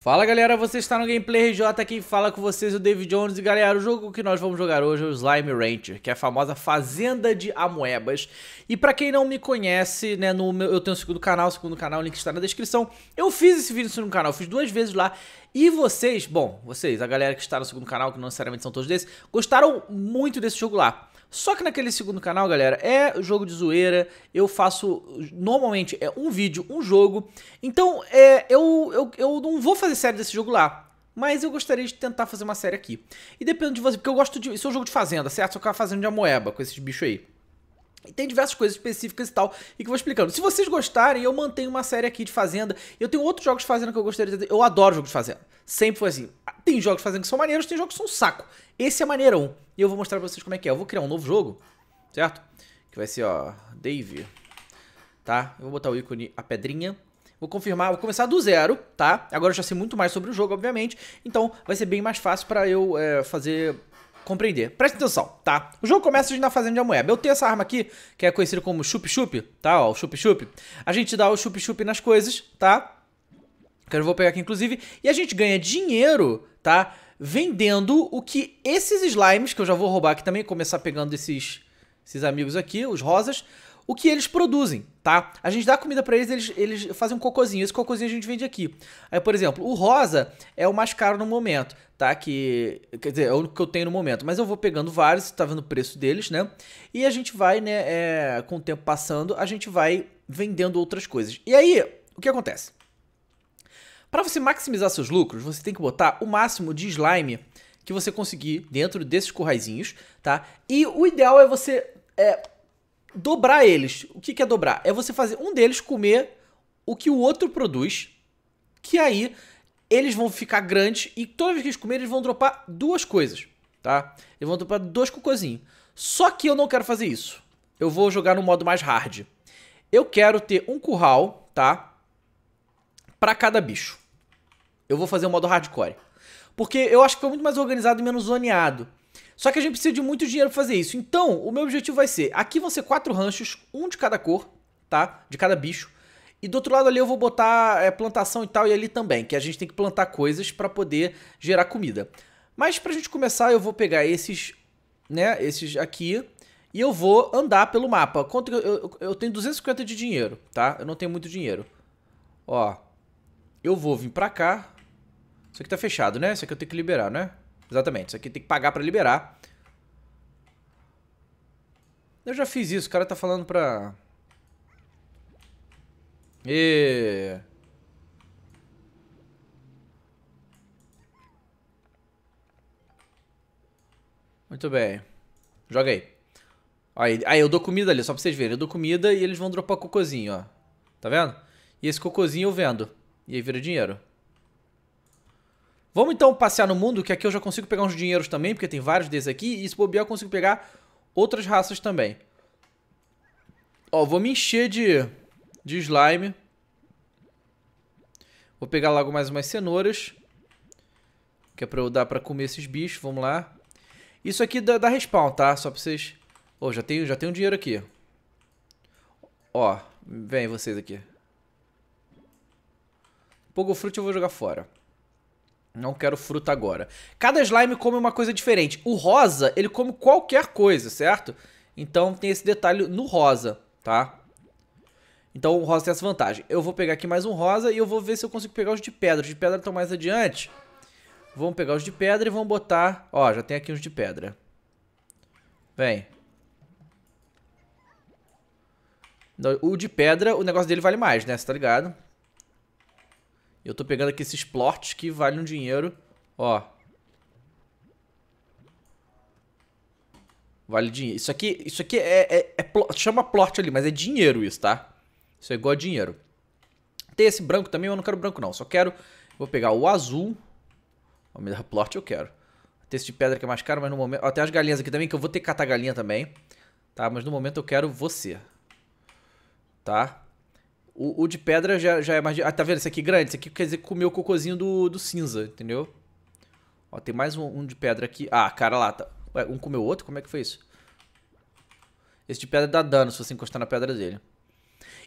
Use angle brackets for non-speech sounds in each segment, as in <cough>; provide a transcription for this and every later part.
Fala galera, você está no Gameplay RJ, quem fala com vocês é o David Jones e galera, o jogo que nós vamos jogar hoje é o Slime Rancher, que é a famosa Fazenda de Amoebas. E para quem não me conhece, né, no meu, eu tenho um segundo canal, o segundo canal, o link está na descrição. Eu fiz esse vídeo no segundo canal, fiz duas vezes lá, e vocês, bom, vocês, a galera que está no segundo canal, que não necessariamente são todos desses, gostaram muito desse jogo lá. Só que naquele segundo canal, galera, é jogo de zoeira. Eu faço normalmente é um vídeo, um jogo. Então, é, eu, eu, eu não vou fazer série desse jogo lá. Mas eu gostaria de tentar fazer uma série aqui. E depende de você, porque eu gosto de. Isso é um jogo de fazenda, certo? Só que eu fazendo de amoeba com esses bichos aí. E tem diversas coisas específicas e tal, e que eu vou explicando. Se vocês gostarem, eu mantenho uma série aqui de Fazenda. Eu tenho outros jogos de Fazenda que eu gostaria de ter. Eu adoro jogos de Fazenda. Sempre foi assim. Tem jogos de Fazenda que são maneiros, tem jogos que são um saco. Esse é maneirão. E eu vou mostrar pra vocês como é que é. Eu vou criar um novo jogo, certo? Que vai ser, ó, Dave. Tá? Eu vou botar o ícone, a pedrinha. Vou confirmar, vou começar do zero, tá? Agora eu já sei muito mais sobre o jogo, obviamente. Então vai ser bem mais fácil pra eu é, fazer compreender. Presta atenção, tá? O jogo começa a gente na fazenda de Amoeba. Eu tenho essa arma aqui, que é conhecida como chup-chup, tá? Ó, o chup-chup. A gente dá o chup-chup nas coisas, tá? Que eu vou pegar aqui, inclusive. E a gente ganha dinheiro, tá? Vendendo o que esses slimes, que eu já vou roubar aqui também, começar pegando esses, esses amigos aqui, os rosas, o que eles produzem, tá? A gente dá comida para eles, eles, eles fazem um cocôzinho. Esse cocôzinho a gente vende aqui. Aí, por exemplo, o rosa é o mais caro no momento, tá? Que, quer dizer, é o que eu tenho no momento. Mas eu vou pegando vários, tá vendo o preço deles, né? E a gente vai, né, é, com o tempo passando, a gente vai vendendo outras coisas. E aí, o que acontece? Para você maximizar seus lucros, você tem que botar o máximo de slime que você conseguir dentro desses curraizinhos, tá? E o ideal é você é, dobrar eles. O que, que é dobrar? É você fazer um deles comer o que o outro produz, que aí eles vão ficar grandes e toda vez que eles comerem, eles vão dropar duas coisas, tá? Eles vão dropar dois cocôzinhos. Só que eu não quero fazer isso. Eu vou jogar no modo mais hard. Eu quero ter um curral, tá? Pra cada bicho. Eu vou fazer o modo hardcore. Porque eu acho que foi muito mais organizado e menos zoneado. Só que a gente precisa de muito dinheiro para fazer isso. Então, o meu objetivo vai ser, aqui vão ser quatro ranchos, um de cada cor, tá? De cada bicho. E do outro lado ali eu vou botar é, plantação e tal, e ali também, que a gente tem que plantar coisas para poder gerar comida. Mas pra gente começar, eu vou pegar esses, né, esses aqui, e eu vou andar pelo mapa. Quanto eu, eu, eu tenho 250 de dinheiro, tá? Eu não tenho muito dinheiro. Ó, eu vou vir pra cá. Isso aqui tá fechado, né? Isso aqui eu tenho que liberar, né? Exatamente, isso aqui tem que pagar para liberar. Eu já fiz isso, o cara tá falando pra... E... Muito bem. Joga aí. Aí, aí eu dou comida ali, só pra vocês verem. Eu dou comida e eles vão dropar cocôzinho, ó. Tá vendo? E esse cocôzinho eu vendo. E aí vira dinheiro. Vamos então passear no mundo, que aqui eu já consigo pegar uns dinheiros também, porque tem vários desses aqui, e se bobear eu consigo pegar outras raças também. Ó, vou me encher de, de slime. Vou pegar logo mais umas cenouras, que é pra eu dar pra comer esses bichos, vamos lá. Isso aqui dá, dá respawn, tá? Só pra vocês... Ó, já tenho, já tenho dinheiro aqui. Ó, vem vocês aqui. Pogofruit eu vou jogar fora. Não quero fruta agora. Cada slime come uma coisa diferente. O rosa, ele come qualquer coisa, certo? Então tem esse detalhe no rosa, tá? Então o rosa tem essa vantagem. Eu vou pegar aqui mais um rosa e eu vou ver se eu consigo pegar os de pedra. Os de pedra estão mais adiante. Vamos pegar os de pedra e vamos botar... Ó, já tem aqui os de pedra. Vem. O de pedra, o negócio dele vale mais, né? Você tá ligado? Eu tô pegando aqui esses plots que valem um dinheiro. Ó. Vale dinheiro. Isso aqui, isso aqui é, é, é plot, chama plot ali, mas é dinheiro isso, tá? Isso é igual a dinheiro. Tem esse branco também, eu não quero branco não. Só quero... Vou pegar o azul. O melhor plot eu quero. Tem esse de pedra que é mais caro, mas no momento... Ó, tem as galinhas aqui também, que eu vou ter que catar galinha também. Tá? Mas no momento eu quero você. Tá? O, o de pedra já, já é mais. Ah, tá vendo? Esse aqui é grande. Esse aqui quer dizer que comeu o cocôzinho do, do cinza, entendeu? Ó, tem mais um, um de pedra aqui. Ah, cara lá. Tá... Ué, um comeu o outro? Como é que foi isso? Esse de pedra dá dano se você encostar na pedra dele.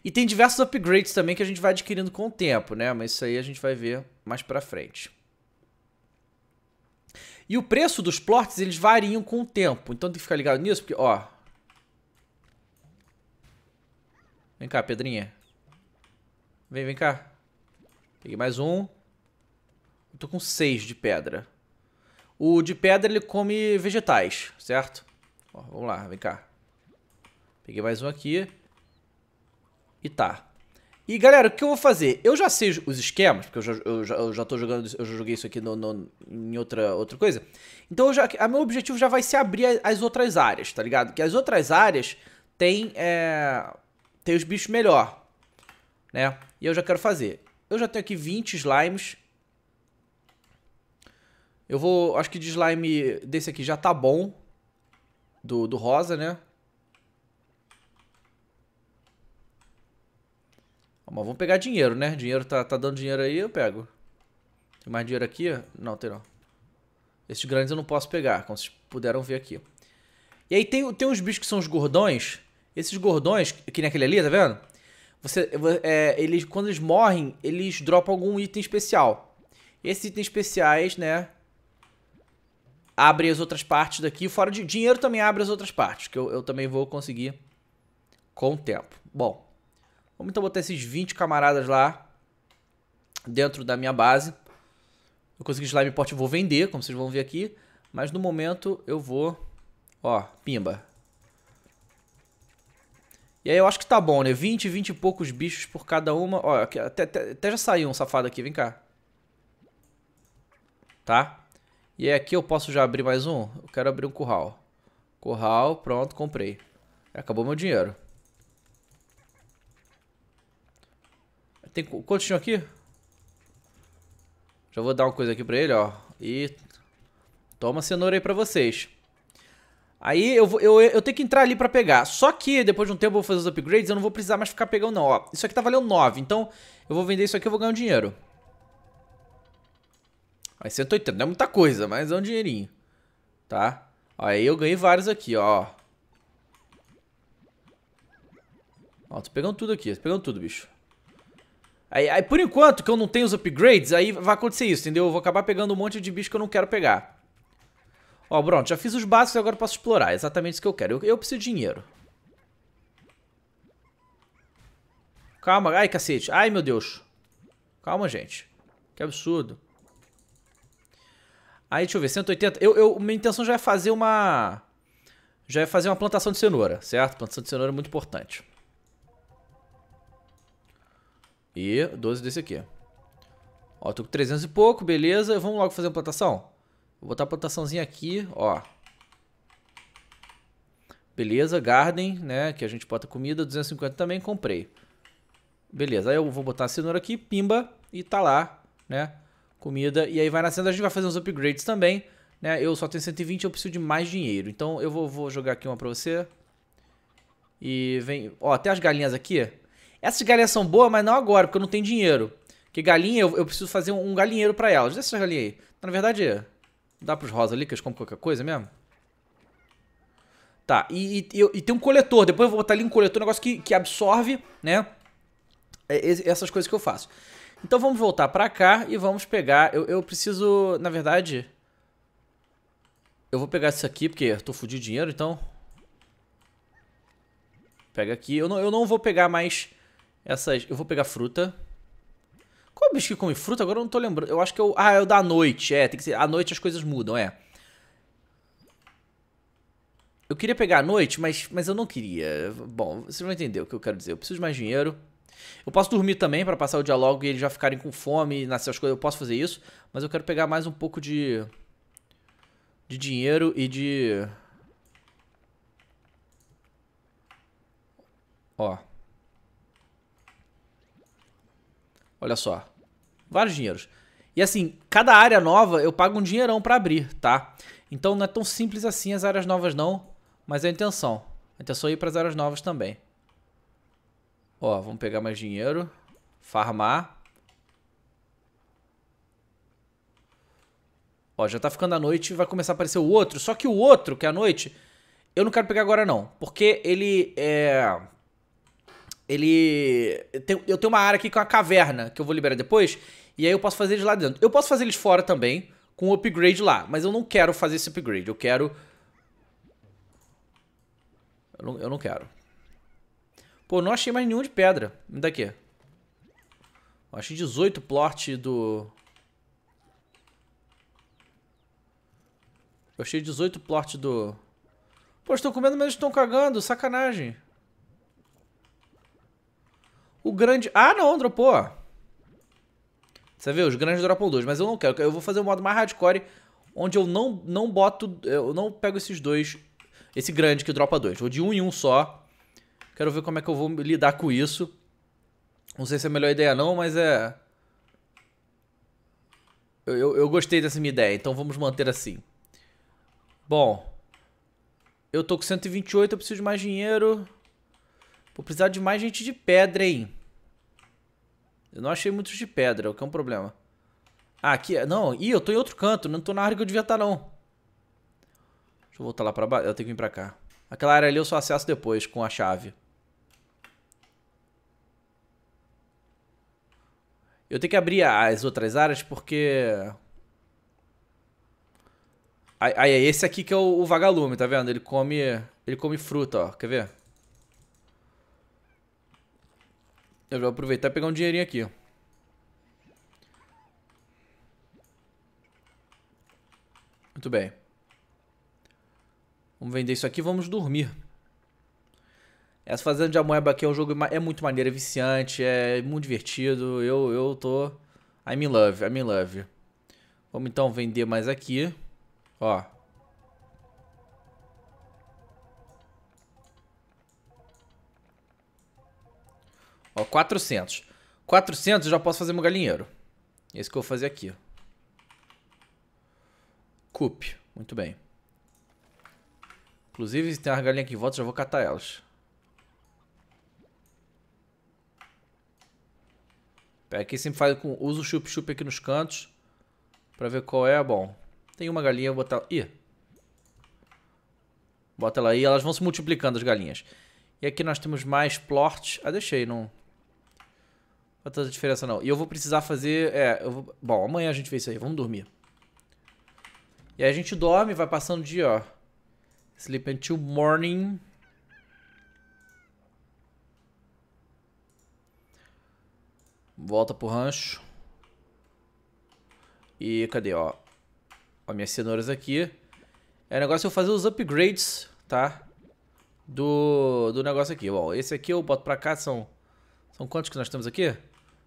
E tem diversos upgrades também que a gente vai adquirindo com o tempo, né? Mas isso aí a gente vai ver mais pra frente. E o preço dos plots, eles variam com o tempo. Então tem que ficar ligado nisso, porque, ó... Vem cá, Pedrinha. Vem, vem cá. Peguei mais um. Eu tô com seis de pedra. O de pedra, ele come vegetais, certo? Ó, vamos lá, vem cá. Peguei mais um aqui. E tá. E galera, o que eu vou fazer? Eu já sei os esquemas, porque eu já, eu já, eu já tô jogando, eu já joguei isso aqui no, no, em outra, outra coisa. Então já, a meu objetivo já vai ser abrir as outras áreas, tá ligado? Que as outras áreas tem, é, tem os bichos melhor, né? E eu já quero fazer. Eu já tenho aqui 20 slimes. Eu vou... Acho que de slime desse aqui já tá bom. Do, do rosa, né? Mas vamos pegar dinheiro, né? Dinheiro tá, tá dando dinheiro aí, eu pego. Tem mais dinheiro aqui? Não, tem não. Esses grandes eu não posso pegar, como vocês puderam ver aqui. E aí tem, tem uns bichos que são os gordões. Esses gordões, que nem aquele ali, tá vendo? Você, é, eles, quando eles morrem, eles dropam algum item especial. Esses itens especiais, né? abre as outras partes daqui. Fora de dinheiro também abre as outras partes, que eu, eu também vou conseguir com o tempo. Bom, vamos então botar esses 20 camaradas lá dentro da minha base. Eu consegui slime port, vou vender, como vocês vão ver aqui. Mas no momento eu vou... Ó, pimba. E aí eu acho que tá bom, né? 20, 20 e poucos bichos por cada uma. Olha, até, até, até já saiu um safado aqui, vem cá. Tá? E aí aqui eu posso já abrir mais um? Eu quero abrir um curral. Curral, pronto, comprei. Acabou meu dinheiro. Tem quantos tinham aqui? Já vou dar uma coisa aqui pra ele, ó. E toma cenoura aí pra vocês. Aí eu, eu, eu tenho que entrar ali pra pegar. Só que depois de um tempo eu vou fazer os upgrades, eu não vou precisar mais ficar pegando não. Ó, isso aqui tá valendo 9, então eu vou vender isso aqui e vou ganhar um dinheiro. Aí 180, não é muita coisa, mas é um dinheirinho. Tá? Aí eu ganhei vários aqui, ó. Ó, tô pegando tudo aqui, tô pegando tudo, bicho. Aí, aí por enquanto que eu não tenho os upgrades, aí vai acontecer isso, entendeu? Eu vou acabar pegando um monte de bicho que eu não quero pegar. Ó, oh, pronto, já fiz os básicos e agora posso explorar. É exatamente isso que eu quero. Eu, eu preciso de dinheiro. Calma. Ai, cacete. Ai, meu Deus. Calma, gente. Que absurdo. Aí, deixa eu ver. 180. Eu, eu, minha intenção já é fazer uma... Já é fazer uma plantação de cenoura, certo? Plantação de cenoura é muito importante. E 12 desse aqui. Ó, tô com 300 e pouco, beleza. Vamos logo fazer a plantação? Vou botar a plantaçãozinha aqui, ó. Beleza, garden, né? Que a gente bota comida, 250 também, comprei. Beleza, aí eu vou botar a cenoura aqui, pimba, e tá lá, né? Comida, e aí vai nascendo, a gente vai fazer uns upgrades também, né? Eu só tenho 120, eu preciso de mais dinheiro. Então eu vou, vou jogar aqui uma pra você. E vem... Ó, até as galinhas aqui. Essas galinhas são boas, mas não agora, porque eu não tenho dinheiro. Porque galinha, eu, eu preciso fazer um, um galinheiro pra elas. Deixa essas galinhas aí. Então, na verdade, Dá pros rosa ali que eles compram qualquer coisa mesmo? Tá, e, e, e, tem um coletor. Depois eu vou botar ali um coletor, um negócio que, que absorve, né? É, essas coisas que eu faço. Então vamos voltar pra cá e vamos pegar... Eu, eu preciso, na verdade... Eu vou pegar isso aqui, porque eu tô fudido de dinheiro, então... Pega aqui. Eu não, eu não vou pegar mais essas... Eu vou pegar fruta. Qual é o bicho que come fruta? Agora eu não tô lembrando. Eu acho que eu. É ah, é o da noite. É, tem que ser. À noite as coisas mudam, é. Eu queria pegar a noite, mas, mas eu não queria. Bom, vocês vão entender o que eu quero dizer. Eu preciso de mais dinheiro. Eu posso dormir também para passar o diálogo e eles já ficarem com fome e nascer as coisas. Eu posso fazer isso, mas eu quero pegar mais um pouco de. de dinheiro e de. Ó. Olha só. Vários dinheiros. E assim, cada área nova eu pago um dinheirão para abrir, tá? Então não é tão simples assim as áreas novas não, mas é a intenção. A intenção é ir para as áreas novas também. Ó, vamos pegar mais dinheiro, farmar. Ó, já tá ficando a noite, vai começar a aparecer o outro. Só que o outro, que é a noite, eu não quero pegar agora não, porque ele é ele eu tenho uma área aqui com a uma caverna que eu vou liberar depois e aí eu posso fazer eles lá dentro. Eu posso fazer eles fora também, com o upgrade lá. Mas eu não quero fazer esse upgrade. Eu quero... Eu não, eu não quero. Pô, não achei mais nenhum de pedra. Me dá aqui. Eu achei 18 plot do... Eu achei 18 plot do... Pô, estão comendo, mas estão cagando. Sacanagem. O grande... Ah, não, dropou. Você vê, os grandes dropam dois, mas eu não quero. Eu vou fazer um modo mais hardcore, onde eu não, não boto. Eu não pego esses dois. Esse grande que dropa dois. Vou de um em um só. Quero ver como é que eu vou lidar com isso. Não sei se é a melhor ideia não, mas é. Eu, eu, eu gostei dessa minha ideia, então vamos manter assim. Bom. Eu tô com 128, eu preciso de mais dinheiro. Vou precisar de mais gente de pedra, hein? Eu não achei muitos de pedra, o que é um problema. Ah, aqui. É, não, ih, eu tô em outro canto. Não tô na área que eu devia estar, tá, não. Deixa eu voltar lá pra baixo. Eu tenho que vir pra cá. Aquela área ali eu só acesso depois com a chave. Eu tenho que abrir as outras áreas porque... Aí, aí é esse aqui que é o, o vagalume, tá vendo? Ele come, ele come fruta, ó. Quer ver? Eu vou aproveitar e pegar um dinheirinho aqui, ó. Muito bem. Vamos vender isso aqui vamos dormir. Essa Fazenda de Amoeba aqui é um jogo é muito maneiro, é viciante, é muito divertido. Eu, eu tô... I'm in love, I'm in love. Vamos então vender mais aqui. Ó, Ó, 400. 400 eu já posso fazer meu galinheiro. Esse que eu vou fazer aqui. Cup, Muito bem. Inclusive, se tem uma galinha aqui em volta, já vou catar elas. aqui sempre faz com... Uso o chup-chup aqui nos cantos. Pra ver qual é. Bom, tem uma galinha, vou botar... Ih! Bota ela aí. Elas vão se multiplicando, as galinhas. E aqui nós temos mais plort. Ah, deixei, não... Faz tanta diferença não. E eu vou precisar fazer... É, eu vou... Bom, amanhã a gente vê isso aí. Vamos dormir. E aí a gente dorme, vai passando o dia, ó. Sleep until morning. Volta pro rancho. E cadê, ó? Ó, minhas cenouras aqui. É negócio é eu fazer os upgrades, tá? Do, do negócio aqui. Bom, esse aqui eu boto pra cá, são... São quantos que nós temos aqui?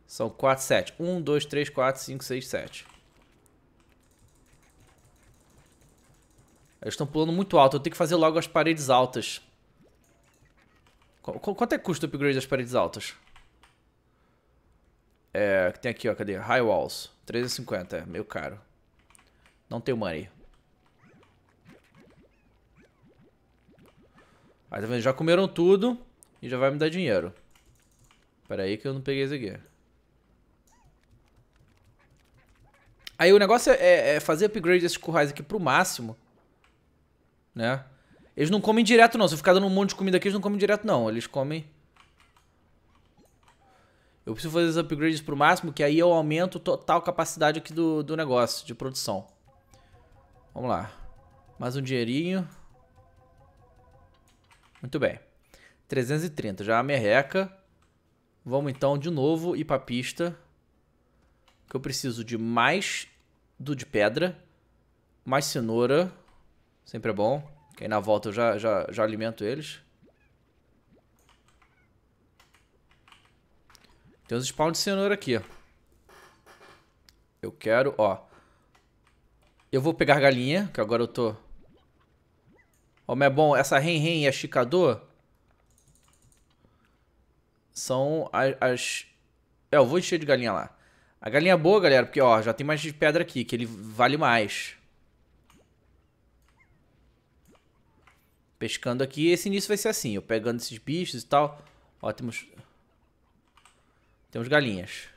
São 4, 7. 1, 2, 3, 4, 5, 6, 7. Eles estão pulando muito alto. Eu tenho que fazer logo as paredes altas. Qu quanto é que custa o upgrade das paredes altas? É, tem aqui, ó. Cadê? High Walls. 350, é meio caro. Não tenho money. Aí ah, tá vendo? Já comeram tudo e já vai me dar dinheiro. Pera aí que eu não peguei esse aqui. Aí o negócio é, é, é fazer upgrade desses currais aqui pro máximo. Né? Eles não comem direto, não. Se eu ficar dando um monte de comida aqui, eles não comem direto, não. Eles comem... Eu preciso fazer os upgrades pro máximo, que aí eu aumento total capacidade aqui do, do negócio, de produção. Vamos lá. Mais um dinheirinho. Muito bem. 330, já a merreca. Vamos então de novo ir pra pista que eu preciso de mais do de pedra, mais cenoura, sempre é bom, que aí na volta eu já, já, já alimento eles. Tem uns spawns de cenoura aqui. Eu quero, ó. Eu vou pegar galinha, que agora eu tô... Ó, mas é bom, essa ren-ren e a chicador são as, as... É, eu vou encher de galinha lá. A galinha boa, galera, porque ó, já tem mais de pedra aqui, que ele vale mais. Pescando aqui, esse início vai ser assim, eu pegando esses bichos e tal. Ó, temos... Temos galinhas.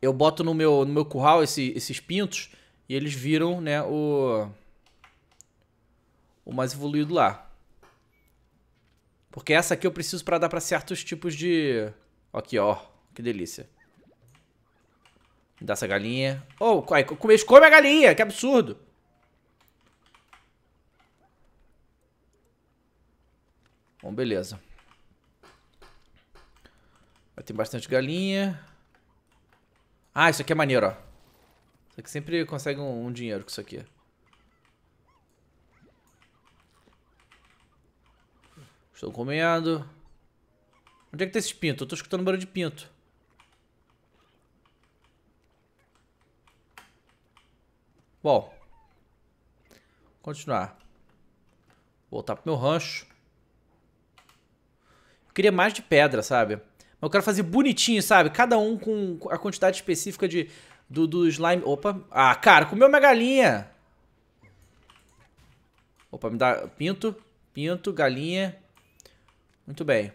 Eu boto no meu, no meu curral esse, esses pintos e eles viram, né, o... O mais evoluído lá. Porque essa aqui eu preciso pra dar pra certos tipos de... Aqui, ó. Que delícia. Me dá essa galinha. Oh, come, come a galinha, que absurdo. Bom, beleza. Vai ter bastante galinha. Ah, isso aqui é maneiro, ó. Isso aqui sempre consegue um, um dinheiro com isso aqui. Estou comendo. Onde é que tem tá esses pintos? Eu estou escutando barulho de pinto. Bom. Continuar. Voltar pro meu rancho. Eu queria mais de pedra, sabe? Mas eu quero fazer bonitinho, sabe? Cada um com a quantidade específica de... Do, do slime... Opa. Ah, cara, comeu minha galinha. Opa, me dá... Pinto. Pinto, galinha. Muito bem.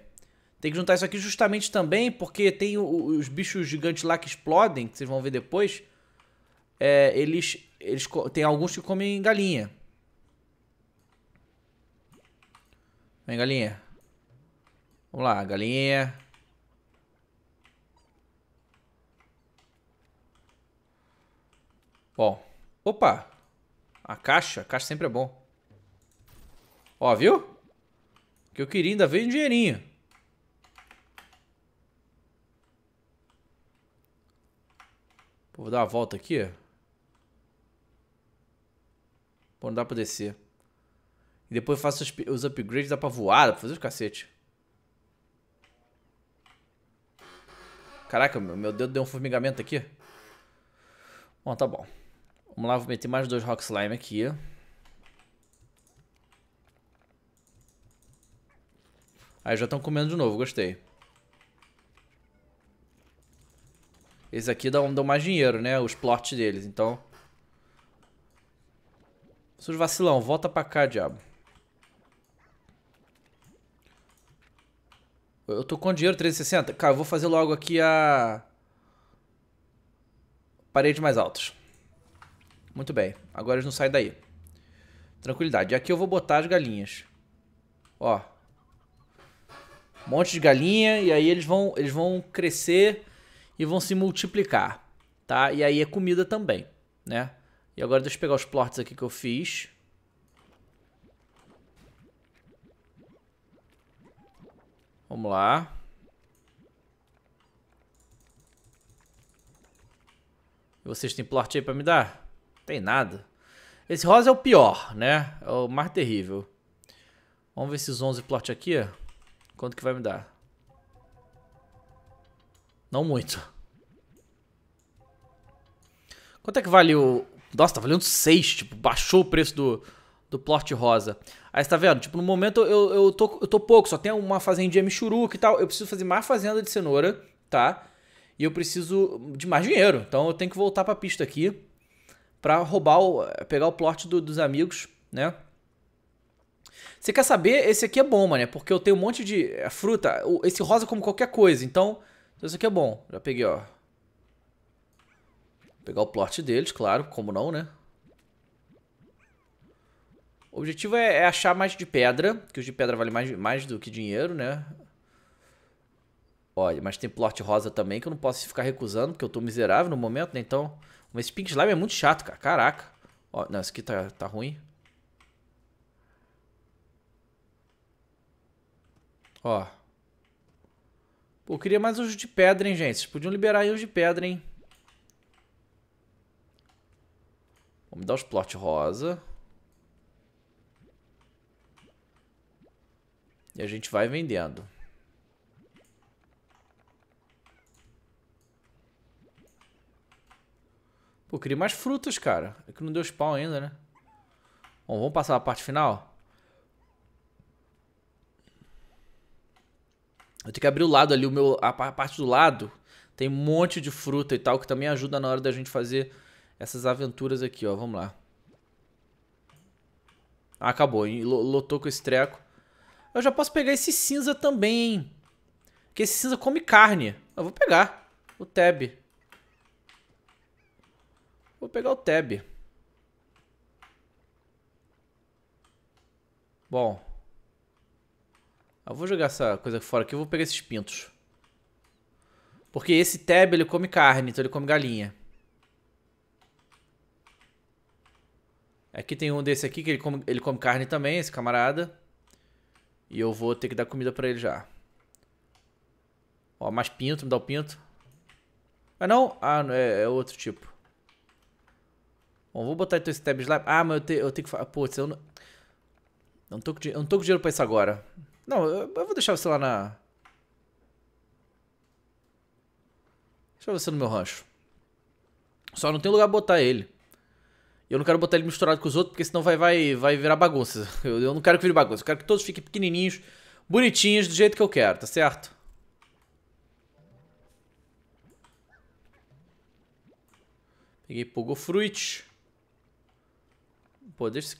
Tem que juntar isso aqui justamente também, porque tem os bichos gigantes lá que explodem, que vocês vão ver depois. É, eles eles tem alguns que comem galinha. Vem, galinha. Vamos lá, galinha. Ó. Opa! A caixa. A caixa sempre é bom. Ó, viu? que eu queria ainda veio um dinheirinho. Vou dar uma volta aqui, ó. Pô, não dá pra descer. E depois faço os, os upgrades, dá pra voar, dá pra fazer os cacete. Caraca, meu, meu dedo deu um formigamento aqui. Bom, tá bom. Vamos lá, vou meter mais dois Rock Slime aqui. Aí já estão comendo de novo, gostei. Esse aqui um dá mais dinheiro, né? Os plots deles, então... Seus vacilão, volta pra cá, diabo. Eu tô com dinheiro, 360. Cara, eu vou fazer logo aqui a... Paredes mais altas. Muito bem. Agora eles não saem daí. Tranquilidade. aqui eu vou botar as galinhas. Ó. Um monte de galinha. E aí eles vão, eles vão crescer e vão se multiplicar. Tá? E aí é comida também, né? E agora deixa eu pegar os plots aqui que eu fiz. Vamos lá. E vocês têm plot aí pra me dar? Tem nada. Esse rosa é o pior, né? É o mais terrível. Vamos ver esses 11 plot aqui. Quanto que vai me dar? Não muito. Quanto é que vale o, nossa, tá valendo 6, tipo, baixou o preço do, do plot rosa. Aí você tá vendo, tipo, no momento eu, eu, tô, eu tô pouco, só tem uma fazendinha michuruca e tal. Eu preciso fazer mais fazenda de cenoura, tá? E eu preciso de mais dinheiro. Então eu tenho que voltar pra pista aqui pra roubar, o, pegar o plot do, dos amigos, né? Você quer saber? Esse aqui é bom, mano, porque eu tenho um monte de é, fruta. Esse rosa é como qualquer coisa, então... Esse aqui é bom. Já peguei, ó. Pegar o plot deles, claro, como não, né? O objetivo é, é achar mais de pedra, que os de pedra valem mais, mais do que dinheiro, né? Olha, mas tem plot rosa também que eu não posso ficar recusando, porque eu tô miserável no momento, né? Então, mas esse Pink Slime é muito chato, cara. Caraca. Ó, não, esse aqui tá, tá ruim. Ó. Pô, eu queria mais os de pedra, hein, gente? Vocês podiam liberar aí os de pedra, hein? Vamos dar os plot rosa. E a gente vai vendendo. Pô, queria mais frutas, cara. É que não deu spawn ainda, né? Bom, vamos passar a parte final? Eu tenho que abrir o lado ali, o meu, a parte do lado. Tem um monte de fruta e tal, que também ajuda na hora da gente fazer essas aventuras aqui, ó. Vamos lá. Ah, acabou, hein? Lotou com esse treco. Eu já posso pegar esse cinza também, hein? Porque esse cinza come carne. Eu vou pegar o Tab. Vou pegar o Tab. Bom. Eu vou jogar essa coisa fora aqui. Eu vou pegar esses pintos. Porque esse Tab, ele come carne. Então ele come galinha. Aqui é tem um desse aqui que ele come, ele come carne também, esse camarada. E eu vou ter que dar comida pra ele já. Ó, mais pinto, me dá o pinto. Ah, não? Ah, é, é outro tipo. Bom, vou botar então esse tab slap. Ah, mas eu, te, eu tenho que... Putz, eu não... Eu não, tô com, eu não tô com dinheiro pra isso agora. Não, eu, eu vou deixar você lá na... Deixa você no meu rancho. Só não tem lugar pra botar ele. Eu não quero botar ele misturado com os outros, porque senão vai, vai, vai virar bagunça. Eu, eu não quero que vire bagunça. Eu quero que todos fiquem pequenininhos, bonitinhos, do jeito que eu quero, tá certo? Peguei Pogofruit. Pô, deixa esse...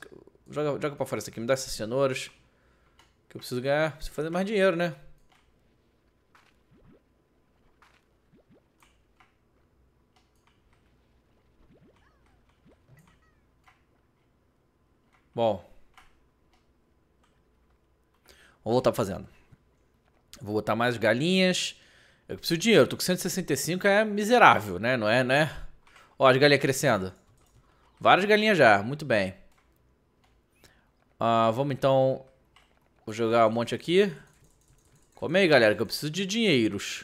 Joga, joga pra fora isso aqui, me dá essas cenouras. Que eu preciso ganhar. Preciso fazer mais dinheiro, né? Bom. Vou voltar fazendo. Vou botar mais galinhas. Eu preciso de dinheiro. Tô com 165, é miserável, né? Não é, né? Ó, as galinhas crescendo. Várias galinhas já, muito bem. Ah, vamos então... Vou jogar um monte aqui. Come aí, galera, que eu preciso de dinheiros.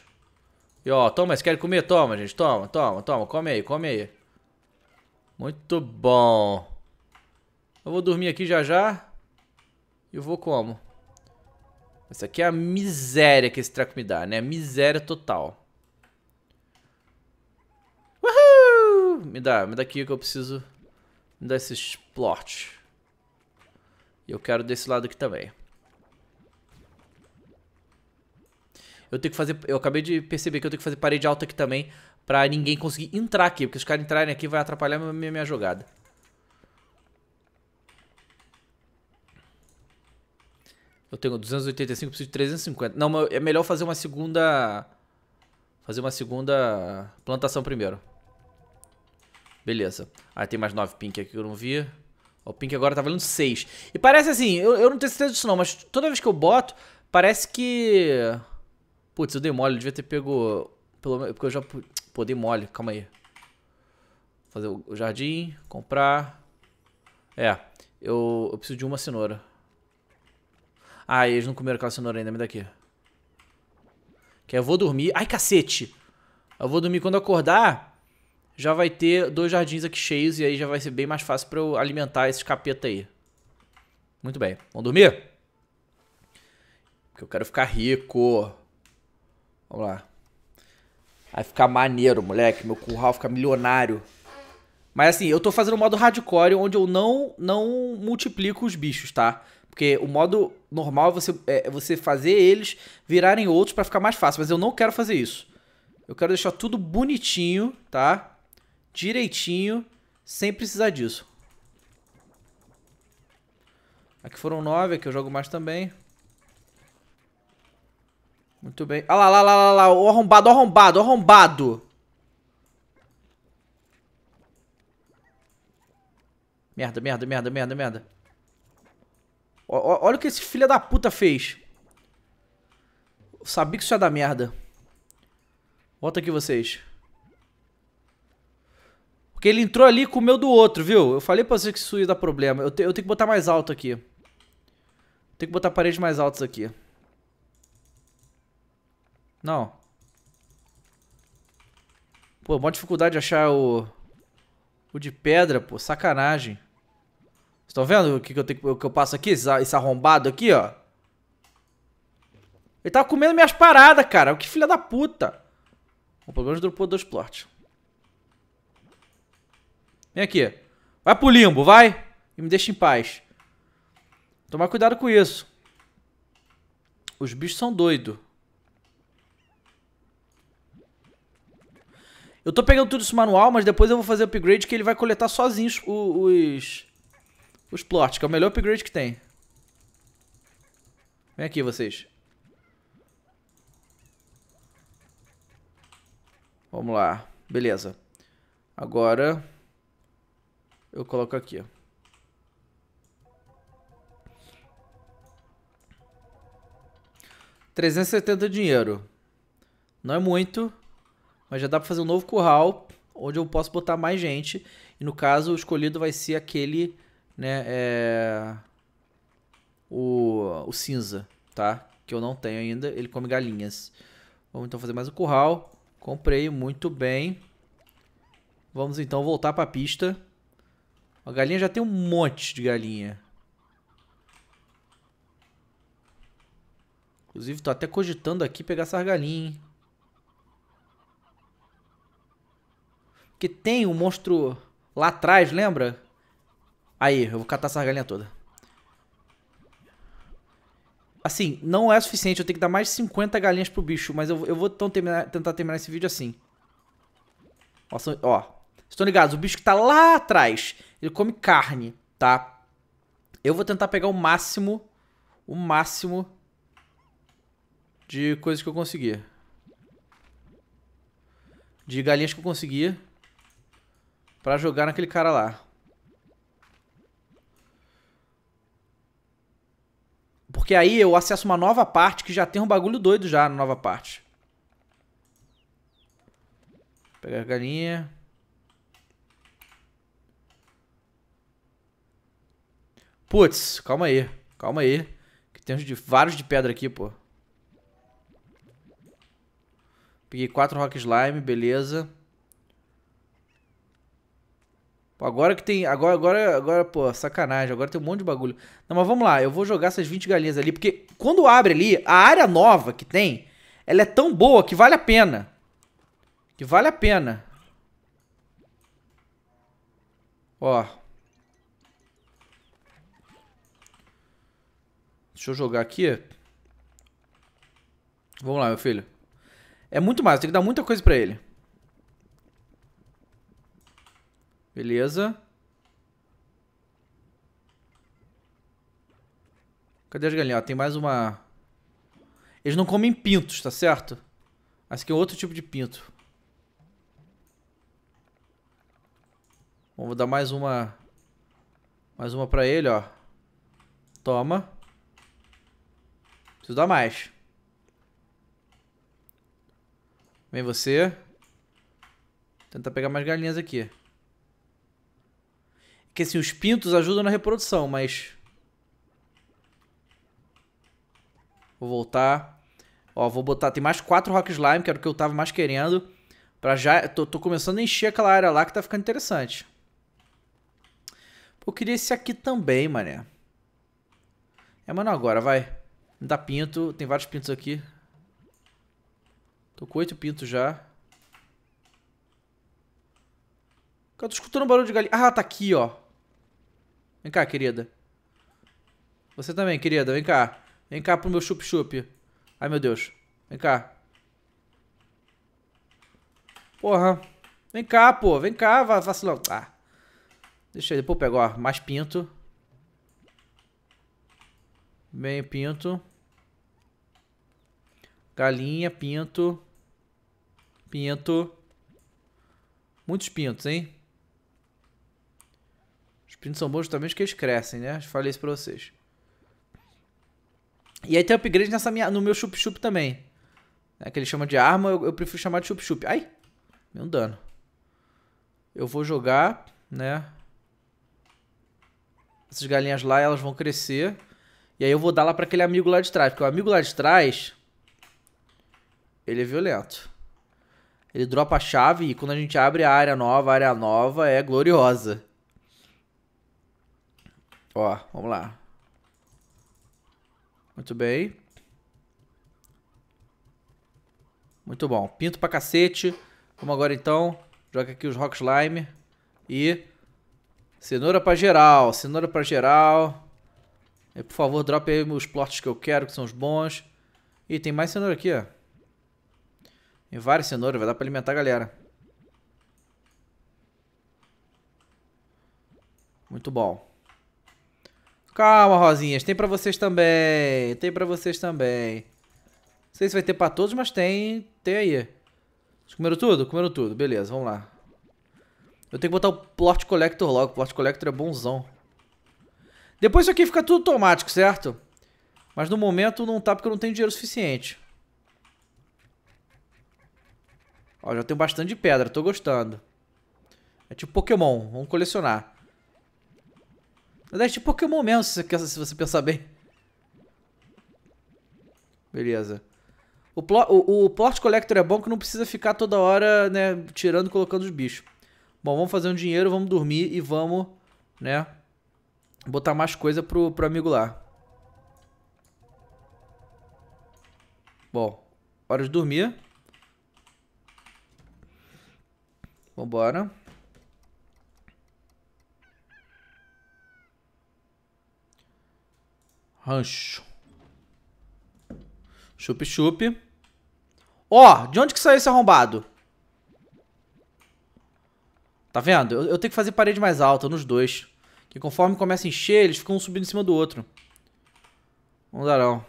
E ó, toma, se quer comer? Toma, gente. Toma, toma, toma. Come aí, come aí. Muito bom. Eu vou dormir aqui já já. E eu vou como? Isso aqui é a miséria que esse treco me dá, né? Miséria total. Uhul! Me dá, me dá aqui que eu preciso... Me dá esse plot. E eu quero desse lado aqui também. Eu tenho que fazer... Eu acabei de perceber que eu tenho que fazer parede alta aqui também pra ninguém conseguir entrar aqui, porque se os caras entrarem aqui vai atrapalhar minha, minha jogada. Eu tenho 285, preciso de 350. Não, é melhor fazer uma segunda. Fazer uma segunda plantação primeiro. Beleza. Ah, tem mais 9 pink aqui que eu não vi. O pink agora tá valendo 6. E parece assim, eu, eu não tenho certeza disso não, mas toda vez que eu boto, parece que... Putz, eu dei mole, eu devia ter pego... Pelo menos, porque eu já... Pô, dei mole, calma aí. Fazer o jardim, comprar... É, eu, eu preciso de uma cenoura. Ah, eles não comeram aquela cenoura ainda, me daqui. Que eu vou dormir... Ai, cacete! Eu vou dormir quando acordar, já vai ter dois jardins aqui cheios e aí já vai ser bem mais fácil pra eu alimentar esses capeta aí. Muito bem. Vamos dormir? Porque eu quero ficar rico. Vamos lá. Vai ficar maneiro, moleque. Meu curral fica milionário. Mas assim, eu tô fazendo o modo hardcore onde eu não, não multiplico os bichos, tá? Porque o modo normal é você, é, é você fazer eles virarem outros para ficar mais fácil. Mas eu não quero fazer isso. Eu quero deixar tudo bonitinho, tá? Direitinho, sem precisar disso. Aqui foram nove, aqui eu jogo mais também. Muito bem. Olha ah lá, lá, lá, lá, lá. O arrombado, o arrombado, o arrombado. Merda, merda, merda, merda, merda. Olha o que esse filho da puta fez. Eu sabia que isso ia dar merda. Volta aqui vocês. Porque ele entrou ali e comeu do outro, viu? Eu falei pra vocês que isso ia dar problema. Eu, te, eu tenho que botar mais alto aqui. Tem que botar paredes mais altas aqui. Não. Pô, mó dificuldade de achar o... O de pedra, pô. Sacanagem estão vendo o que, que eu, tenho, que eu passo aqui? Esse, esse arrombado aqui, ó. Ele tava tá comendo minhas paradas, cara. Que filha da puta. O programa dropou dois plot. Vem aqui. Vai pro limbo, vai. E me deixa em paz. Tomar cuidado com isso. Os bichos são doidos. Eu tô pegando tudo isso manual, mas depois eu vou fazer upgrade que ele vai coletar sozinho os, os, o Splort, que é o melhor upgrade que tem. Vem aqui, vocês. Vamos lá. Beleza. Agora... Eu coloco aqui, Trezentos e setenta dinheiro. Não é muito, mas já dá pra fazer um novo curral, onde eu posso botar mais gente. E no caso, o escolhido vai ser aquele né, é o, o cinza, tá? Que eu não tenho ainda, ele come galinhas. Vamos então fazer mais um curral. Comprei, muito bem. Vamos então voltar para pista. A galinha já tem um monte de galinha. Inclusive, tô até cogitando aqui pegar essas galinhas, hein? Porque tem um monstro lá atrás, lembra? Aí, eu vou catar essa galinha toda. Assim, não é suficiente. Eu tenho que dar mais 50 galinhas pro bicho. Mas eu, eu vou então terminar, tentar terminar esse vídeo assim. Ó, ó, estão ligados? O bicho que tá lá atrás, ele come carne, tá? Eu vou tentar pegar o máximo, o máximo de coisas que eu conseguir. De galinhas que eu conseguir pra jogar naquele cara lá. Porque aí eu acesso uma nova parte que já tem um bagulho doido já na nova parte. Vou pegar a galinha. Putz, calma aí. Calma aí. Que tem de, vários de pedra aqui, pô. Peguei quatro rock slime, beleza. Pô, agora que tem. Agora, agora, agora, pô, sacanagem. Agora tem um monte de bagulho. Não, mas vamos lá. Eu vou jogar essas 20 galinhas ali. Porque quando abre ali, a área nova que tem, ela é tão boa que vale a pena. Que vale a pena. Ó. Deixa eu jogar aqui. Vamos lá, meu filho. É muito mais. Tem que dar muita coisa pra ele. Beleza. Cadê as galinhas? Ó, tem mais uma... Eles não comem pintos, tá certo? Esse aqui é outro tipo de pinto. Bom, vou dar mais uma... Mais uma pra ele, ó. Toma. Preciso dar mais. Vem você. Tentar pegar mais galinhas aqui. Que assim, os pintos ajudam na reprodução, mas. Vou voltar. Ó, vou botar. Tem mais quatro Rock Slime, que era o que eu tava mais querendo. Pra já. Tô, tô começando a encher aquela área lá que tá ficando interessante. Pô, eu queria esse aqui também, mané. É, mano, agora, vai. Me dá pinto. Tem vários pintos aqui. Tô com oito pintos já. Eu tô escutando um barulho de galinha. Ah, tá aqui, ó. Vem cá, querida. Você também, querida. Vem cá. Vem cá pro meu chup-chup. Ai, meu Deus. Vem cá. Porra. Vem cá, pô. Vem cá, vacilão. Ah. Deixa eu depois pego, ó. Mais pinto. Bem, pinto. Galinha, pinto. Pinto. Muitos pintos, hein? prints são bons também porque eles crescem, né? Falei isso pra vocês. E aí tem upgrade nessa minha, no meu chup-chup também. Né? Que ele chama de arma, eu, eu prefiro chamar de chup-chup. Ai! Meu dano. Eu vou jogar, né? Essas galinhas lá, elas vão crescer. E aí eu vou dar lá pra aquele amigo lá de trás. Porque o amigo lá de trás... Ele é violento. Ele dropa a chave e quando a gente abre a área nova, a área nova é gloriosa. Ó, vamos lá. Muito bem. Muito bom. Pinto pra cacete. Vamos agora então. Joga aqui os Rock Slime. E... Cenoura pra geral. Cenoura pra geral. E, por favor, drop aí os plots que eu quero, que são os bons. E tem mais cenoura aqui, ó. Tem várias cenouras. Vai dar pra alimentar a galera. Muito bom. Calma, Rosinhas. Tem pra vocês também. Tem pra vocês também. Não sei se vai ter pra todos, mas tem. Tem aí. Vocês comeram tudo? Comeram tudo. Beleza, vamos lá. Eu tenho que botar o Plot Collector logo. O Plot Collector é bonzão. Depois isso aqui fica tudo automático, certo? Mas no momento não tá porque eu não tenho dinheiro suficiente. Ó, já tenho bastante pedra. Tô gostando. É tipo Pokémon. Vamos colecionar. Mas é tipo Pokémon mesmo, se você pensar bem. Beleza. O, plo, o, o Collector é bom que não precisa ficar toda hora, né, tirando e colocando os bichos. Bom, vamos fazer um dinheiro, vamos dormir e vamos, né, botar mais coisa pro, pro amigo lá. Bom, hora de dormir. Vambora. Rancho. Chup, chup. Ó, oh, de onde que saiu esse arrombado? Tá vendo? Eu, eu, tenho que fazer parede mais alta nos dois. Que conforme começa a encher, eles ficam um subindo em cima do outro. Não dá não.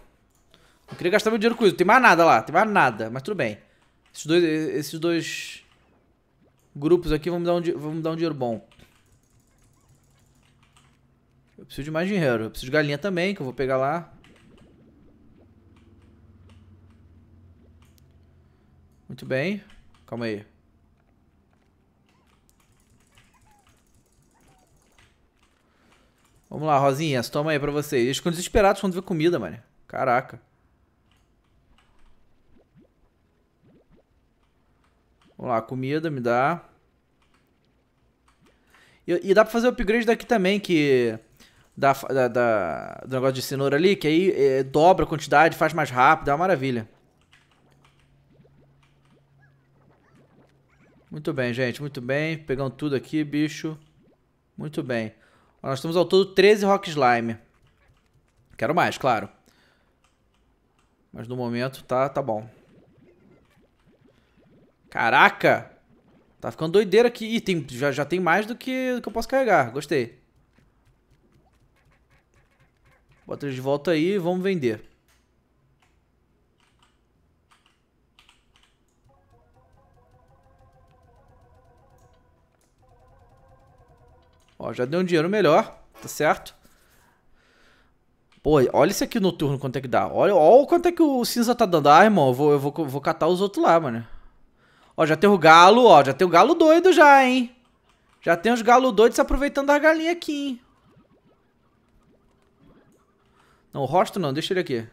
Não queria gastar meu dinheiro com isso. Tem mais nada lá, tem mais nada. Mas tudo bem. Esses dois, esses dois grupos aqui vão me dar um, vão me dar um dinheiro bom. Eu preciso de mais dinheiro. Eu preciso de galinha também, que eu vou pegar lá. Muito bem. Calma aí. Vamos lá, Rosinhas. Toma aí pra vocês. Eles ficam desesperados quando vê comida, mano. Caraca. Vamos lá, comida me dá. E, e dá pra fazer o upgrade daqui também, que da, da, da, do negócio de cenoura ali, que aí é, dobra a quantidade, faz mais rápido, é uma maravilha. Muito bem, gente, muito bem. Pegamos tudo aqui, bicho. Muito bem. Ó, nós temos ao todo 13 Rock Slime. Quero mais, claro. Mas no momento tá, tá bom. Caraca! Tá ficando doideira aqui. Ih, tem, já, já tem mais do que, do que eu posso carregar. Gostei. Bota eles de volta aí e vamos vender. Ó, já deu um dinheiro melhor, tá certo? Pô, olha isso aqui no turno, quanto é que dá. Olha, olha quanto é que o cinza tá dando. Ah, irmão, eu vou, eu vou, vou catar os outros lá, mano. Ó, já tem o galo, ó, já tem o galo doido já, hein? Já tem os galo doidos se aproveitando da galinha aqui, hein? Não, o rosto não, deixa ele aqui.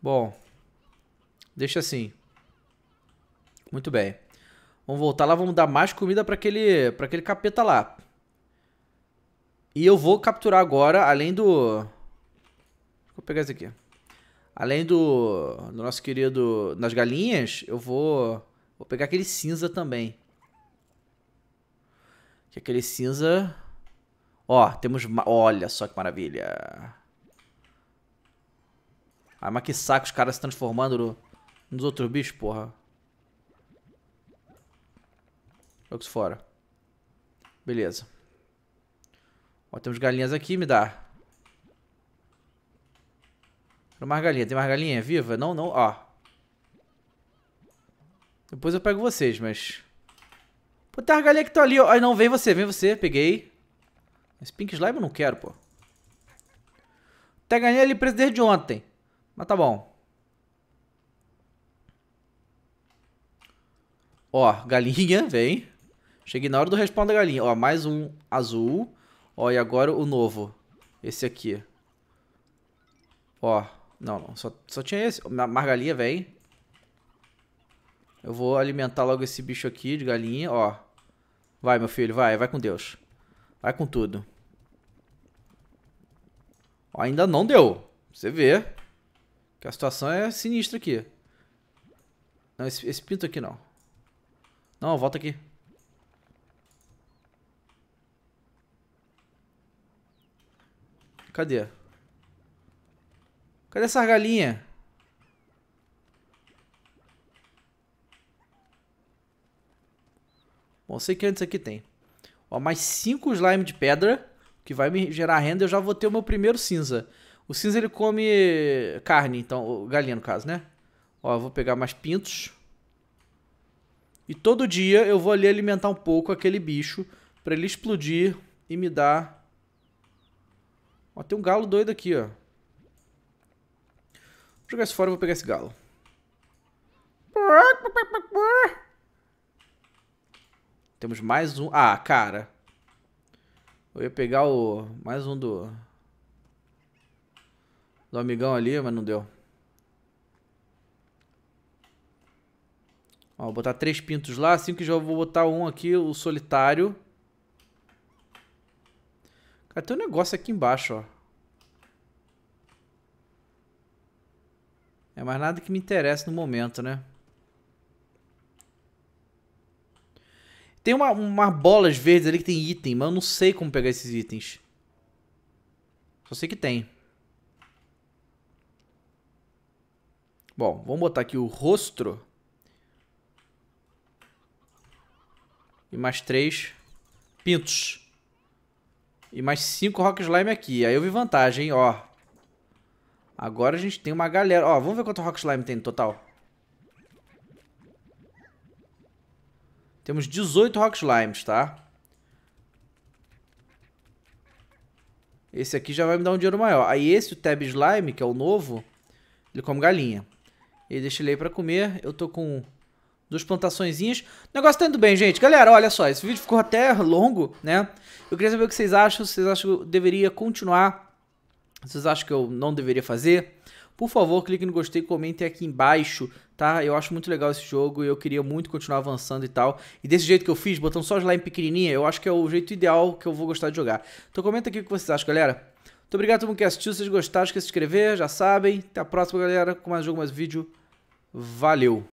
Bom. Deixa assim. Muito bem. Vamos voltar lá, vamos dar mais comida para aquele, pra aquele capeta lá. E eu vou capturar agora, além do... Vou pegar esse aqui. Além do, do nosso querido... nas galinhas, eu vou... Vou pegar aquele cinza também. Que aquele cinza... Ó, temos... Olha só que maravilha. Ah, mas que saco os caras se transformando no... nos outros bichos, porra. Jogos fora. Beleza. Ó, temos galinhas aqui, me dá. Quero mais galinha. Tem mais galinha viva? Não, não. Ó. Depois eu pego vocês, mas galinha que tá ali, ó. Ai, não, vem você, vem você. Peguei. Esse Pink Slime eu não quero, pô. Até ganhei ali preso desde ontem. Mas tá bom. Ó, galinha, <laughs> vem. Cheguei na hora do respawn da galinha. Ó, mais um azul. Ó, e agora o novo. Esse aqui. Ó, não, não. Só, só tinha esse. galinha, vem. Eu vou alimentar logo esse bicho aqui de galinha, ó. Vai, meu filho, vai, vai com Deus. Vai com tudo. ainda não deu. Você vê que a situação é sinistra aqui. Não, esse, esse pinto aqui não. Não, volta aqui. Cadê? Cadê essa galinha? Bom, sei que antes aqui tem. Ó, mais 5 slime de pedra, que vai me gerar renda. Eu já vou ter o meu primeiro cinza. O cinza ele come carne, então, galinha no caso, né? Ó, eu vou pegar mais pintos. E todo dia eu vou ali alimentar um pouco aquele bicho para ele explodir e me dar... Ó, tem um galo doido aqui, ó. Vou jogar isso fora e vou pegar esse galo. Temos mais um. Ah, cara. Eu ia pegar o. Mais um do. Do amigão ali, mas não deu. Ó, vou botar três pintos lá, assim que já vou botar um aqui, o solitário. Cara, tem um negócio aqui embaixo, ó. É mais nada que me interessa no momento, né? Tem uma, uma bolas verdes ali que tem item, mas eu não sei como pegar esses itens. Só sei que tem. Bom, vamos botar aqui o rosto. E mais três pintos. E mais cinco rock slime aqui. Aí eu vi vantagem, ó. Agora a gente tem uma galera. Ó, vamos ver quanto rock slime tem no total. Temos 18 Rock Slimes, tá? Esse aqui já vai me dar um dinheiro maior. Aí esse, o Tab Slime, que é o novo, ele come galinha. E deixa ele aí pra comer. Eu tô com duas plantaçõezinhas. O negócio tá indo bem, gente. Galera, olha só, esse vídeo ficou até longo, né? Eu queria saber o que vocês acham, se vocês acham que eu deveria continuar, se vocês acham que eu não deveria fazer. Por favor, clique no gostei, comentem aqui embaixo tá? Eu acho muito legal esse jogo e eu queria muito continuar avançando e tal. E desse jeito que eu fiz, botando só slime pequenininha, eu acho que é o jeito ideal que eu vou gostar de jogar. Então comenta aqui o que vocês acham, galera. Muito obrigado a todo mundo que assistiu, se vocês gostaram, esqueça de se inscrever, já sabem. Até a próxima, galera, com mais jogo, mais vídeo. Valeu!